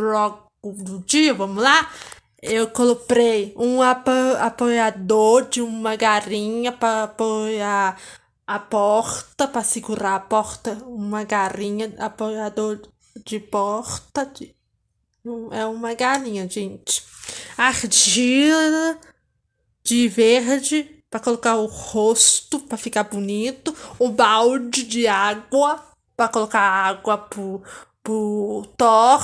bloco do dia, vamos lá? Eu comprei um apo apoiador de uma garinha para apoiar a porta, para segurar a porta, uma garinha, apoiador de porta. De... É uma galinha, gente. Argila de verde para colocar o rosto para ficar bonito. O um balde de água para colocar água pro, pro tor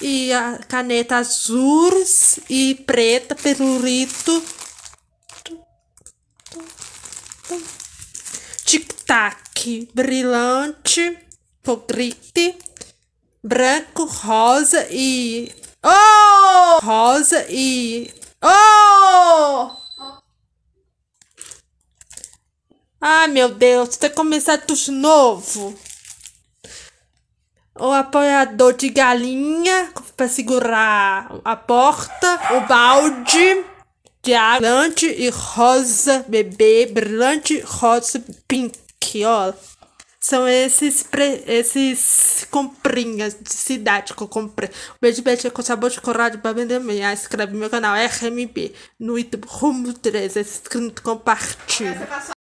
e a caneta azul e preta perurito. Tic-tac, brilhante, pogrite, branco, rosa e... Oh! Rosa e... Oh! Ai, meu Deus, tem que começar tudo de novo o apoiador de galinha para segurar a porta, o balde de água brilhante e rosa bebê, brilhante rosa pink, ó. São esses, pre, esses comprinhas de cidade que eu comprei. O Beijo Beijo é com sabor de coral de vender Ah, inscreve no meu canal RMB no YouTube Rumo 13, É inscrito, compartilha.